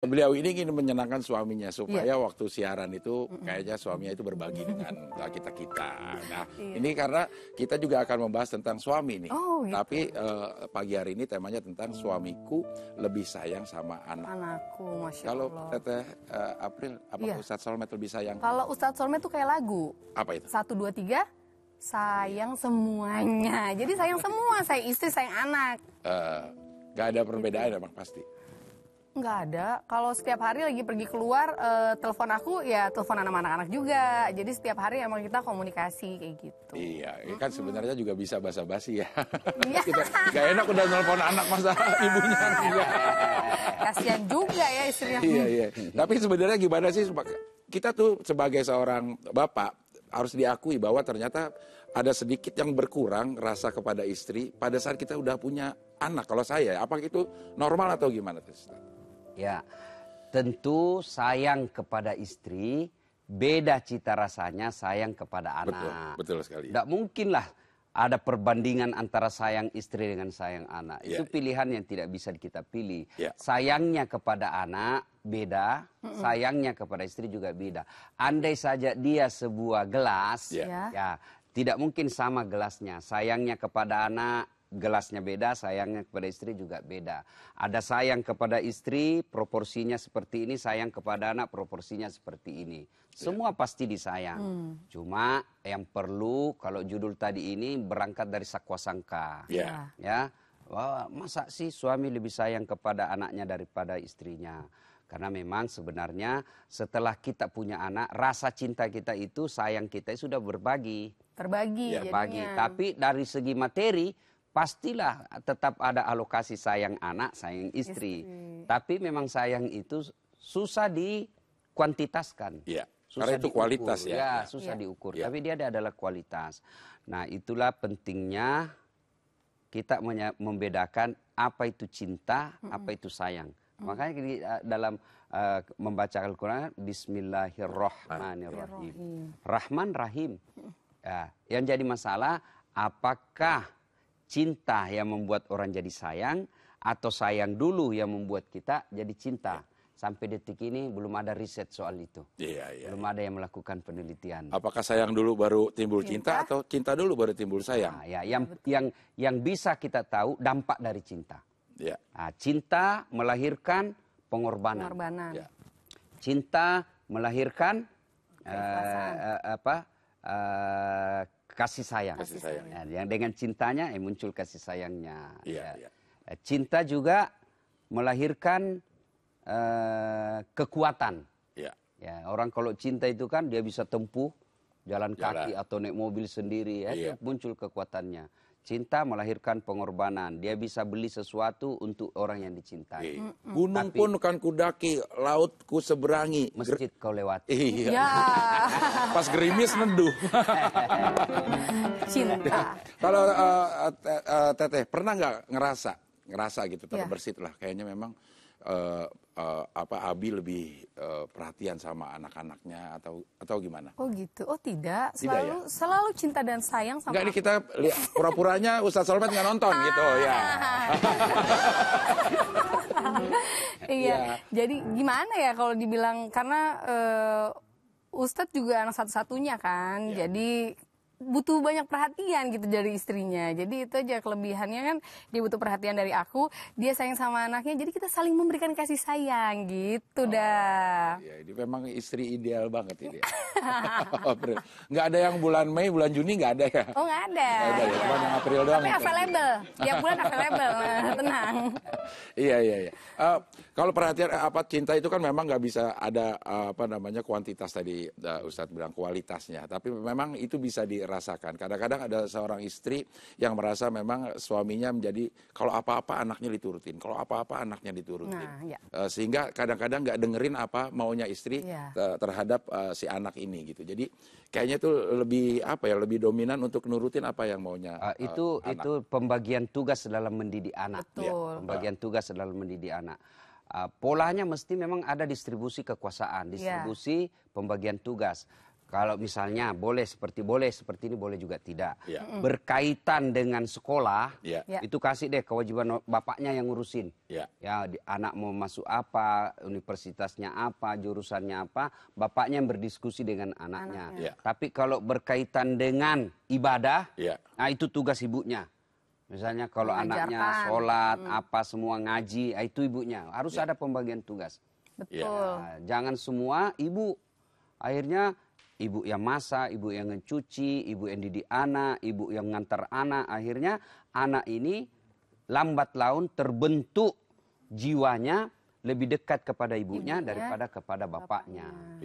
Beliau ini ingin menyenangkan suaminya supaya yeah. waktu siaran itu kayaknya suaminya itu berbagi dengan kita kita. Nah yeah. ini karena kita juga akan membahas tentang suami nih. Oh, yeah. Gitu. Tapi uh, pagi hari ini temanya tentang suamiku lebih sayang sama anak. Anakku, masya Kalau Allah. Kalau teteh uh, April, apa yeah. Ustadz Solmet lebih sayang? Kalau Ustadz Solmet itu kayak lagu. Apa itu? Satu dua tiga sayang semuanya. Jadi sayang semua, sayang istri, sayang anak. Uh, eh, gak ada perbedaan gitu. emang pasti. Nggak ada. Kalau setiap hari lagi pergi keluar, uh, telepon aku ya telepon sama anak-anak juga. Jadi setiap hari emang kita komunikasi kayak gitu. Iya, mm -hmm. kan sebenarnya juga bisa basa-basi ya. Iya. kita gak enak udah telepon anak masa ibunya juga. Ya. Kasian juga ya istrinya. iya, iya. Tapi sebenarnya gimana sih kita tuh sebagai seorang bapak harus diakui bahwa ternyata ada sedikit yang berkurang rasa kepada istri pada saat kita udah punya anak kalau saya. Apa itu normal atau gimana? Ya, tentu sayang kepada istri beda cita rasanya sayang kepada anak. Betul, betul sekali. Tidak mungkinlah ada perbandingan antara sayang istri dengan sayang anak. Itu Itu ya, ya. pilihan yang tidak bisa kita pilih. Ya. Sayangnya kepada anak beda, sayangnya kepada istri juga beda. Andai saja dia sebuah gelas, ya. ya, ya tidak mungkin sama gelasnya. Sayangnya kepada anak gelasnya beda, sayangnya kepada istri juga beda. Ada sayang kepada istri proporsinya seperti ini, sayang kepada anak proporsinya seperti ini. Semua iya. pasti disayang. Hmm. Cuma yang perlu kalau judul tadi ini berangkat dari sakwa sangka. Iya. Ya. Ya. Wah, masa sih suami lebih sayang kepada anaknya daripada istrinya? Karena memang sebenarnya setelah kita punya anak, rasa cinta kita itu, sayang kita sudah berbagi. Terbagi. Ya, berbagi. Tapi dari segi materi, pastilah tetap ada alokasi sayang anak, sayang istri. istri. Tapi memang sayang itu susah dikuantitaskan. Iya. Susah Karena itu diukur. kualitas ya. Ya, iya. susah ya. diukur. Ya. Tapi dia ada adalah kualitas. Nah, itulah pentingnya kita membedakan apa itu cinta, -hmm. apa itu sayang. -hmm. Makanya di, eh, dalam uh, membaca Al-Qur'an Bismillahirrahmanirrahim. Rahman Rahim. Ya, yang jadi masalah apakah cinta yang membuat orang jadi sayang atau sayang dulu yang membuat kita jadi cinta. Sampai detik ini belum ada riset soal itu. Iya, iya, belum iya. ada yang melakukan penelitian. Apakah sayang dulu baru timbul cinta, cinta atau cinta dulu baru timbul sayang? Nah, ya, yang yang yang bisa kita tahu dampak dari cinta. Nah, cinta melahirkan pengorbanan. Pengorbanan. Ya. Cinta melahirkan uh, uh, apa? Uh, kasih sayang. Kasih sayang. Ya, yang dengan cintanya eh, muncul kasih sayangnya. Iya, ya. iya. Eh, cinta juga melahirkan eh, kekuatan. Iya. ya. Orang kalau cinta itu kan dia bisa tempuh jalan, jalan. kaki atau naik mobil sendiri ya, ya. muncul kekuatannya. Cinta melahirkan pengorbanan. Dia bisa beli sesuatu untuk orang yang dicintai. -mm. Gunung Tapi, pun kan kudaki, laut ku seberangi. Masjid kau lewati. Iya. Ya. Pas gerimis neduh. Cinta. Kalau eh, eh, eh, Teteh pernah nggak ngerasa, ngerasa gitu iya. terbersih ya. lah. Kayaknya memang uh, apa Abi lebih uh, perhatian sama anak-anaknya atau atau gimana? Oh gitu. Oh tidak, selalu tidak, ya? selalu cinta dan sayang sama. Enggak, ini kita lihat pura-puranya Ustaz Solmet nggak nonton gitu ya. iya. Ya. Jadi gimana ya kalau dibilang karena uh, Ustadz juga anak satu-satunya kan, ya. jadi butuh banyak perhatian gitu dari istrinya. Jadi itu aja kelebihannya kan dia butuh perhatian dari aku, dia sayang sama anaknya. Jadi kita saling memberikan kasih sayang gitu oh, dah. Iya, ini memang istri ideal banget ini. Ya. nggak ada yang bulan Mei, bulan Juni nggak ada ya? Oh nggak ada. ada ya, iya. cuma yang April doang. Tapi available, tiap bulan available, tenang. iya iya iya. Uh, kalau perhatian eh, apa cinta itu kan memang nggak bisa ada uh, apa namanya kuantitas tadi uh, Ustadz bilang kualitasnya, tapi memang itu bisa di rasakan. Kadang-kadang ada seorang istri yang merasa memang suaminya menjadi kalau apa-apa anaknya diturutin, kalau apa-apa anaknya diturutin. Nah, ya. sehingga kadang-kadang nggak dengerin apa maunya istri ya. terhadap uh, si anak ini gitu. Jadi kayaknya itu lebih apa ya, lebih dominan untuk nurutin apa yang maunya. Uh, itu uh, anak. itu pembagian tugas dalam mendidik anak. Betul. Iya, pembagian uh. tugas dalam mendidik anak. Uh, polanya mesti memang ada distribusi kekuasaan, iya. distribusi yeah. pembagian tugas. Kalau misalnya boleh seperti boleh seperti ini boleh juga tidak. Ya. Berkaitan dengan sekolah ya. ya. itu kasih deh kewajiban bapaknya yang ngurusin. Ya, ya anak mau masuk apa, universitasnya apa, jurusannya apa, bapaknya yang berdiskusi dengan anaknya. anaknya. Ya. Tapi kalau berkaitan dengan ibadah, ya. nah itu tugas ibunya. Misalnya kalau Mengajarkan. anaknya sholat, hmm. apa semua ngaji, nah itu ibunya. Harus ya. ada pembagian tugas. Betul. Ya, jangan semua ibu akhirnya ibu yang masak, ibu yang ngecuci, ibu yang didik anak, ibu yang ngantar anak. Akhirnya anak ini lambat laun terbentuk jiwanya lebih dekat kepada ibunya, daripada kepada bapaknya.